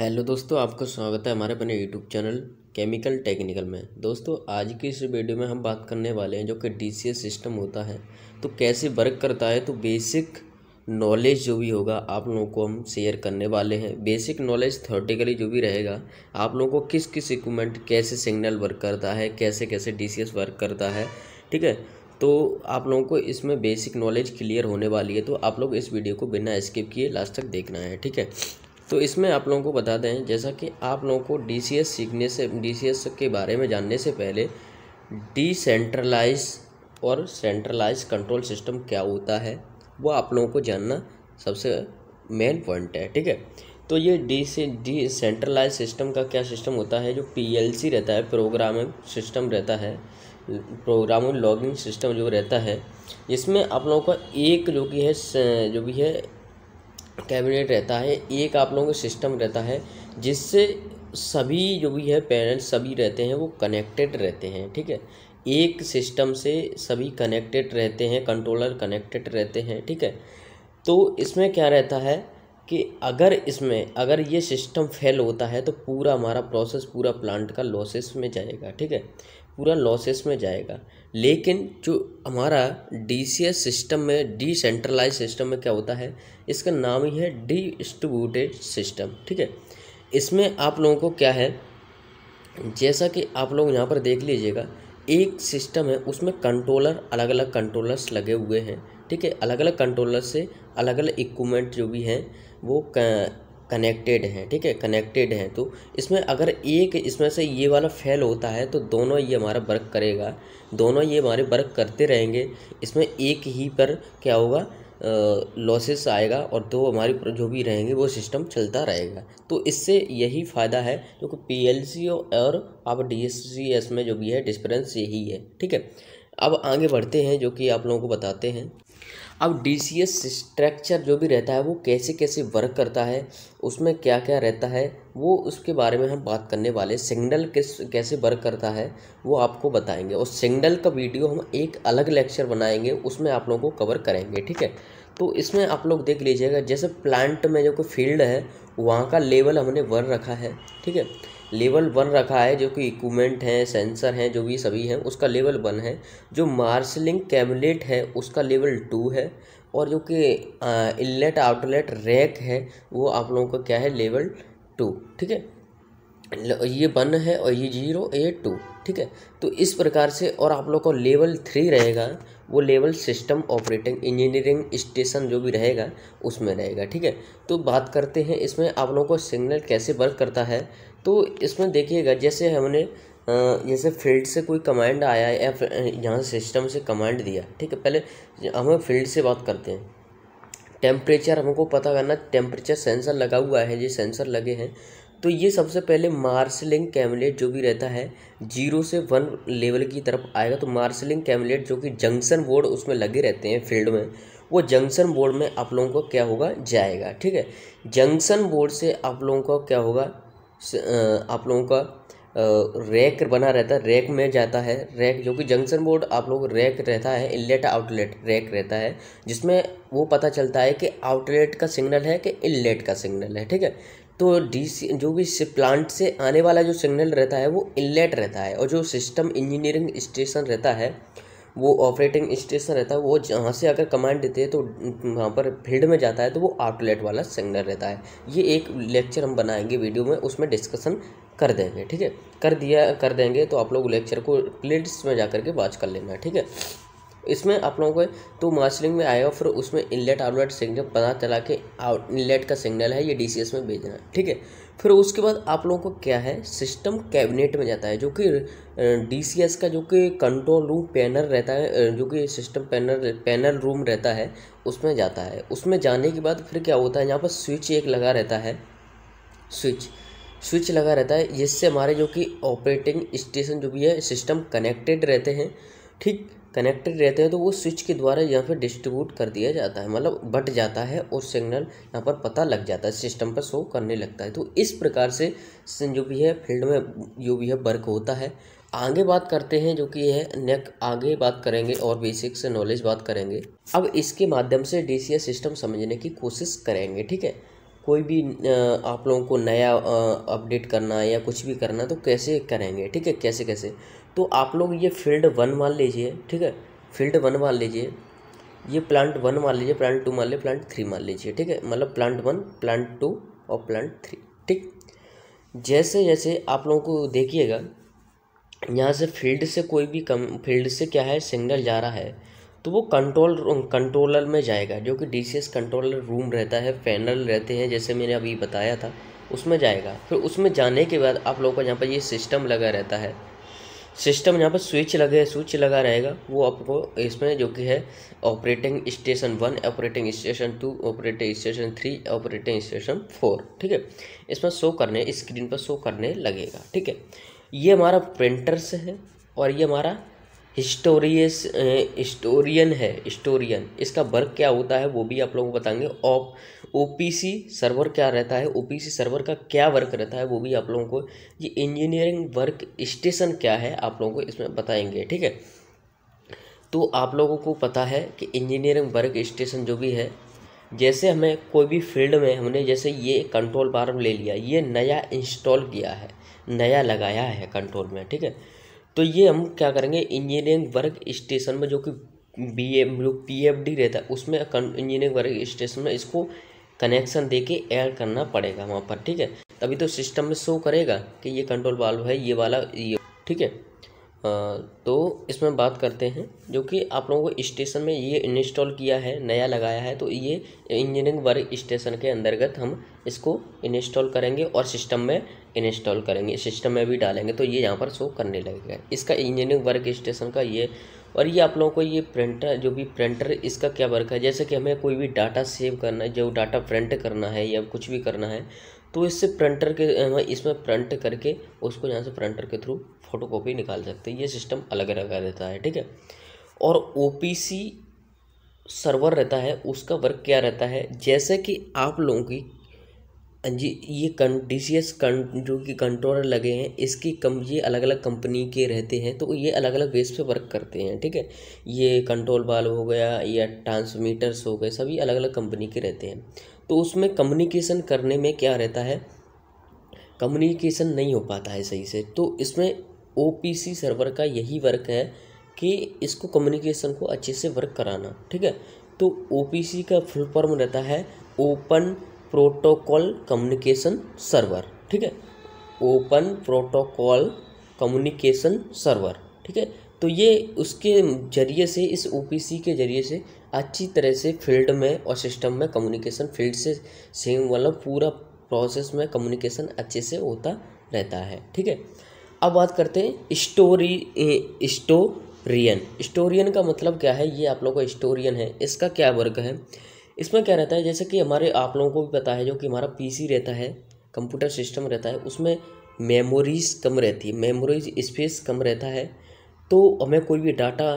hello दोस्तों आपका स्वागत है हमारे अपने यूट्यूब चैनल केमिकल टेक्निकल में दोस्तों आज की इस वीडियो में हम बात करने वाले हैं जो कि डी सिस्टम होता है तो कैसे वर्क करता है तो बेसिक नॉलेज जो भी होगा आप लोगों को हम शेयर करने वाले हैं बेसिक नॉलेज थर्टिकली जो भी रहेगा आप लोगों को किस किस इक्वमेंट कैसे सिग्नल वर्क करता है कैसे कैसे डी वर्क करता है ठीक है तो आप लोगों को इसमें बेसिक नॉलेज क्लियर होने वाली है तो आप लोग इस वीडियो को बिना स्किप किए लास्ट तक देखना है ठीक है तो इसमें आप लोगों को बता दें जैसा कि आप लोगों को डी सीखने से डी के बारे में जानने से पहले डिसेंट्रलाइज और सेंट्रलाइज कंट्रोल सिस्टम क्या होता है वो आप लोगों को जानना सबसे मेन पॉइंट है ठीक है तो ये डी से डी सेंट्रलाइज सिस्टम का क्या सिस्टम होता है जो पीएलसी रहता है प्रोग्रामिंग सिस्टम रहता है प्रोग्रामिंग लॉगिंग सिस्टम जो रहता है इसमें आप लोगों का एक जो कि है जो भी है कैबिनेट रहता है एक आप लोगों का सिस्टम रहता है जिससे सभी जो भी है पेरेंट्स सभी रहते हैं वो कनेक्टेड रहते हैं ठीक है एक सिस्टम से सभी कनेक्टेड रहते हैं कंट्रोलर कनेक्टेड रहते हैं ठीक है तो इसमें क्या रहता है कि अगर इसमें अगर ये सिस्टम फेल होता है तो पूरा हमारा प्रोसेस पूरा प्लांट का लॉसेस में जाएगा ठीक है पूरा लॉसेस में जाएगा लेकिन जो हमारा डी सिस्टम में डिसेंट्रलाइज सिस्टम में क्या होता है इसका नाम ही है डिस्ट्रीब्यूटेड सिस्टम ठीक है इसमें आप लोगों को क्या है जैसा कि आप लोग यहाँ पर देख लीजिएगा एक सिस्टम है उसमें कंट्रोलर अलग अलग कंट्रोलर्स लगे हुए हैं ठीक है अलग अलग कंट्रोलर से अलग अलग इक्वमेंट जो भी हैं वो कनेक्टेड हैं ठीक है कनेक्टेड हैं तो इसमें अगर एक इसमें से ये वाला फेल होता है तो दोनों ये हमारा वर्क करेगा दोनों ये हमारे वर्क करते रहेंगे इसमें एक ही पर क्या होगा लॉसेस आएगा और दो हमारी जो भी रहेंगे वो सिस्टम चलता रहेगा तो इससे यही फ़ायदा है क्योंकि पी एल सी और आप डी एस सी एस में जो भी है डिफरेंस यही है ठीक है अब आगे बढ़ते हैं जो कि आप लोगों को बताते हैं अब डी स्ट्रक्चर जो भी रहता है वो कैसे कैसे वर्क करता है उसमें क्या क्या रहता है वो उसके बारे में हम बात करने वाले सिग्नल किस कैसे वर्क करता है वो आपको बताएंगे और सिग्नल का वीडियो हम एक अलग लेक्चर बनाएंगे उसमें आप लोगों को कवर करेंगे ठीक है तो इसमें आप लोग देख लीजिएगा जैसे प्लांट में जो कोई फील्ड है वहाँ का लेवल हमने वर रखा है ठीक है लेवल वन रखा है जो कि इक्वमेंट हैं सेंसर हैं जो भी सभी हैं उसका लेवल वन है जो मार्सलिंग कैबलेट है उसका लेवल टू है और जो कि इनलेट आउटलेट रैक है वो आप लोगों का क्या है लेवल टू ठीक है ये वन है और ये जीरो ए टू ठीक है तो इस प्रकार से और आप लोग को लेवल थ्री रहेगा वो level system operating engineering station जो भी रहेगा उसमें रहेगा ठीक है तो बात करते हैं इसमें आप लोगों को सिग्नल कैसे वर्क करता है तो इसमें देखिएगा जैसे हमने जैसे फील्ड से कोई कमांड आया या यहाँ सिस्टम से कमांड दिया ठीक है पहले हम फील्ड से बात करते हैं टेम्परेचर हमको पता करना टेम्परेचर सेंसर लगा हुआ है ये सेंसर लगे हैं तो ये सबसे पहले मार्सलिंग कैमलेट जो भी रहता है जीरो से वन लेवल की तरफ आएगा तो मार्सलिंग कैमलेट जो कि जंक्शन बोर्ड उसमें लगे रहते हैं फील्ड में वो जंक्शन बोर्ड में आप लोगों को क्या होगा जाएगा ठीक है जंक्शन बोर्ड से आप लोगों का क्या होगा आप लोगों का रैक बना रहता है रैक में जाता है रैक जो कि जंक्शन बोर्ड आप लोग रैक रहता है इनलेट आउटलेट रैक रहता है जिसमें वो पता चलता है कि आउटलेट का सिग्नल है कि इनलेट का सिग्नल है ठीक है तो डी जो भी प्लांट से आने वाला जो सिग्नल रहता है वो इनलेट रहता है और जो सिस्टम इंजीनियरिंग स्टेशन रहता है वो ऑपरेटिंग स्टेशन रहता है वो जहाँ से अगर कमांड देते हैं तो वहाँ पर फील्ड में जाता है तो वो आउटलेट वाला सिग्नल रहता है ये एक लेक्चर हम बनाएंगे वीडियो में उसमें डिस्कसन कर देंगे ठीक है कर दिया कर देंगे तो आप लोग लेक्चर को प्लेट्स में जा करके वॉच कर लेना ठीक है इसमें आप लोगों को तो मार्शलिंग में आएगा फिर उसमें इनलेट आउटलेट सिग्नल पता चला के आउट इनलेट का सिग्नल है ये डी में भेजना है ठीक है फिर उसके बाद आप लोगों को क्या है सिस्टम कैबिनेट में जाता है जो कि डी का जो कि कंट्रोल रूम पैनल रहता है जो कि सिस्टम पैनल पैनल रूम रहता है उसमें जाता है उसमें जाने के बाद फिर क्या होता है यहाँ पर स्विच एक लगा रहता है स्विच स्विच लगा रहता है जिससे हमारे जो कि ऑपरेटिंग स्टेशन जो भी है सिस्टम कनेक्टेड रहते हैं ठीक कनेक्टेड रहते हैं तो वो स्विच के द्वारा यहाँ पर डिस्ट्रीब्यूट कर दिया जाता है मतलब बट जाता है और सिग्नल यहाँ पर पता लग जाता है सिस्टम पर शो करने लगता है तो इस प्रकार से जो भी है फील्ड में जो भी है वर्क होता है आगे बात करते हैं जो कि है नेक आगे बात करेंगे और बेसिक से नॉलेज बात करेंगे अब इसके माध्यम से डी सिस्टम समझने की कोशिश करेंगे ठीक है कोई भी आप लोगों को नया अपडेट करना है या कुछ भी करना तो कैसे करेंगे ठीक है कैसे कैसे तो आप लोग ये फील्ड वन मान लीजिए ठीक है फील्ड वन मान लीजिए ये प्लांट वन मान लीजिए प्लांट टू मान लीजिए प्लांट थ्री मान लीजिए ठीक है मतलब प्लांट वन प्लांट टू और प्लांट थ्री ठीक जैसे जैसे आप लोगों को देखिएगा यहाँ से फील्ड से कोई भी कम फील्ड से क्या है सिग्नल जा रहा है तो वो कंट्रोल कंट्रोलर में जाएगा जो कि डी कंट्रोलर रूम रहता है पैनल रहते हैं जैसे मैंने अभी बताया था उसमें जाएगा फिर उसमें जाने के बाद आप लोगों का यहाँ पर ये सिस्टम लगा रहता है सिस्टम यहाँ पर स्विच लगे स्विच लगा रहेगा वो आपको इसमें जो कि है operating station one operating station two operating station three operating station four ठीक है इसमें शो करने स्क्रीन पर शो करने लगेगा ठीक है ये हमारा प्रिंटर्स है और ये हमारा हिस्टोरियस हिस्टोरियन है हिस्टोरियन इसका वर्क क्या होता है वो भी आप लोगों को बताएंगे ऑप ओ सर्वर क्या रहता है ओ सर्वर का क्या वर्क रहता है वो भी आप लोगों को ये इंजीनियरिंग वर्क स्टेशन क्या है आप लोगों को इसमें बताएंगे ठीक है तो आप लोगों को पता है कि इंजीनियरिंग वर्क स्टेशन जो भी है जैसे हमें कोई भी फील्ड में हमने जैसे ये कंट्रोल बार ले लिया ये नया इंस्टॉल किया है नया लगाया है कंट्रोल में ठीक है तो ये हम क्या करेंगे इंजीनियरिंग वर्क स्टेशन में जो कि बी एम जो पी एफ डी रहता है उसमें इंजीनियरिंग वर्क स्टेशन में इसको कनेक्शन दे के ऐड करना पड़ेगा वहाँ पर ठीक है तभी तो सिस्टम में शो करेगा कि ये कंट्रोल वाल्व है ये वाला ये ठीक है तो इसमें बात करते हैं जो कि आप लोगों को स्टेशन में ये इंस्टॉल किया है नया लगाया है तो ये इंजीनियरिंग वर्क स्टेशन के अंतर्गत हम इसको इंस्टॉल करेंगे और सिस्टम में इंस्टॉल करेंगे सिस्टम में भी डालेंगे तो ये यहाँ पर शो करने लगेगा इसका इंजीनियरिंग वर्क स्टेशन का ये और ये आप लोगों को ये प्रिंटर जो भी प्रिंटर इसका क्या वर्क है जैसे कि हमें कोई भी डाटा सेव करना है जो डाटा प्रिंट करना है या कुछ भी करना है तो इससे प्रिंटर के इसमें प्रिंट करके उसको यहाँ से प्रिंटर के थ्रू फोटो कॉपी निकाल सकते हैं ये सिस्टम अलग अलग देता है ठीक है और ओ सर्वर रहता है उसका वर्क क्या रहता है जैसे कि आप लोगों की हाँ जी ये कं डी सी जो कि कंट्रोलर लगे हैं इसकी कम ये अलग अलग कंपनी के रहते हैं तो ये अलग अलग बेस पे वर्क करते हैं ठीक है ये कंट्रोल बाल हो गया या ट्रांसमीटर्स हो गए सभी अलग अलग कंपनी के रहते हैं तो उसमें कम्युनिकेशन करने में क्या रहता है कम्युनिकेशन नहीं हो पाता है सही से तो इसमें ओ सर्वर का यही वर्क है कि इसको कम्युनिकेशन को अच्छे से वर्क कराना ठीक है तो ओ का फुल फॉर्म रहता है ओपन प्रोटोकॉल कम्युनिकेशन सर्वर ठीक है ओपन प्रोटोकॉल कम्युनिकेशन सर्वर ठीक है तो ये उसके जरिए से इस ओ के जरिए से अच्छी तरह से फील्ड में और सिस्टम में कम्युनिकेशन फील्ड से सेम वाला मतलब पूरा प्रोसेस में कम्युनिकेशन अच्छे से होता रहता है ठीक है अब बात करते हैं स्टोरी स्टोरियन स्टोरियन का मतलब क्या है ये आप लोग का स्टोरियन है इसका क्या वर्ग है इसमें क्या रहता है जैसे कि हमारे आप लोगों को भी पता है जो कि हमारा पीसी रहता है कंप्यूटर सिस्टम रहता है उसमें मेमोरीज़ कम रहती है मेमोरीज स्पेस कम रहता है तो हमें कोई भी डाटा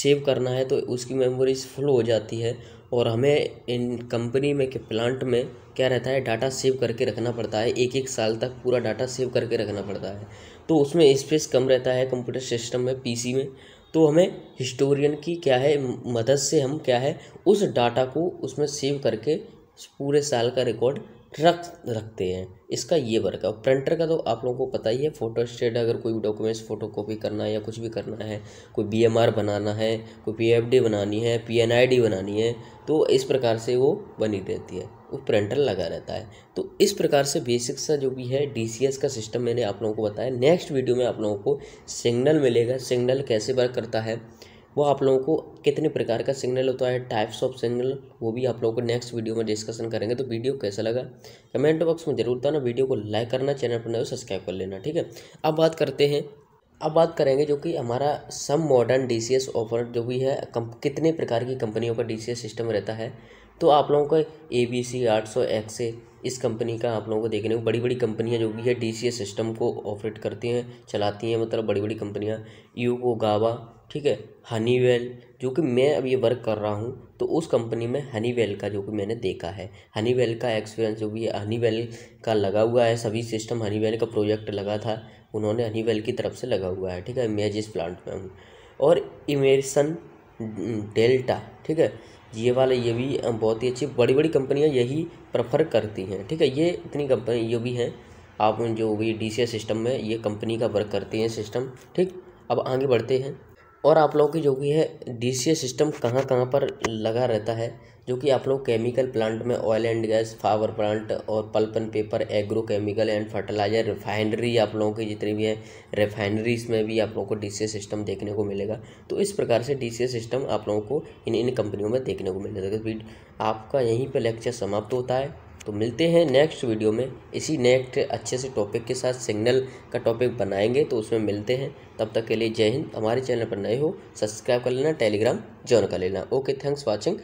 सेव करना है तो उसकी मेमोरीज फुल हो जाती है और हमें इन कंपनी में के प्लांट में क्या रहता है डाटा सेव करके रखना पड़ता है एक एक साल तक पूरा डाटा सेव करके रखना पड़ता है तो उसमें स्पेस कम रहता है कंप्यूटर सिस्टम में पीसी में तो हमें हिस्टोरियन की क्या है मदद से हम क्या है उस डाटा को उसमें सेव करके पूरे साल का रिकॉर्ड रख रखते हैं इसका ये वर्क है प्रिंटर का तो आप लोगों को पता ही है फोटो स्टेट अगर कोई भी डॉक्यूमेंट्स फोटो कॉपी करना है या कुछ भी करना है कोई बी बनाना है कोई पी बनानी है पी बनानी है तो इस प्रकार से वो बनी रहती है वो प्रिंटर लगा रहता है तो इस प्रकार से बेसिक सा जो भी है डी का सिस्टम मैंने आप लोगों को बताया नेक्स्ट वीडियो में आप लोगों को सिग्नल मिलेगा सिग्नल कैसे वर्क करता है वो आप लोगों को कितने प्रकार का सिग्नल होता है टाइप्स ऑफ सिग्नल वो भी आप लोगों को नेक्स्ट वीडियो में डिस्कशन करेंगे तो वीडियो कैसा लगा कमेंट बॉक्स में जरूर बताना वीडियो को लाइक करना चैनल पर नए सब्सक्राइब कर लेना ठीक है अब बात करते हैं अब बात करेंगे जो कि हमारा some modern D C S offer जो भी है कम, कितने प्रकार की कंपनियों का डी सी एस सिस्टम रहता है तो आप लोगों को ए बी सी आठ सौ एक्स इस कंपनी का आप लोगों को देखने को बड़ी बड़ी कंपनियां जो भी है डी सिस्टम को ऑपरेट करती हैं चलाती हैं मतलब बड़ी बड़ी कंपनियां को गावा ठीक है हनीवेल जो कि मैं अब ये वर्क कर रहा हूँ तो उस कंपनी में हनीवेल का जो कि मैंने देखा है हनीवेल का एक्सपीरियंस जो भी है हनीवेल का लगा हुआ है सभी सिस्टम हनीवेल का प्रोजेक्ट लगा था उन्होंने हनीवेल की तरफ से लगा हुआ है ठीक है मैं जिस प्लांट में हूँ और इमेरसन डेल्टा ठीक है ये वाले ये भी बहुत ही अच्छी बड़ी बड़ी कंपनियाँ यही प्रेफर करती हैं ठीक है ये इतनी कंपनी ये भी हैं आप जो भी डी सिस्टम में ये कंपनी का वर्क करती हैं सिस्टम ठीक अब आगे बढ़ते हैं और आप लोगों की जो कि है डी सिस्टम कहाँ कहाँ पर लगा रहता है जो कि आप लोग केमिकल प्लांट में oil and gas power plant और pulp and paper agro chemical and fertiliser refinery आप लोगों की जितनी भी है रिफाइनरीज में भी आप लोगों को डी सिस्टम देखने को मिलेगा तो इस प्रकार से डी सिस्टम आप लोगों को इन इन कंपनियों में देखने को मिलेगा तो आपका यहीं पर लेक्चर समाप्त होता है तो मिलते हैं नेक्स्ट वीडियो में इसी नेक्स्ट अच्छे से टॉपिक के साथ सिग्नल का टॉपिक बनाएंगे तो उसमें मिलते हैं तब तक के लिए जय हिंद हमारे चैनल पर नए हो सब्सक्राइब कर लेना टेलीग्राम ज्वाइन कर लेना ओके थैंक्स वॉचिंग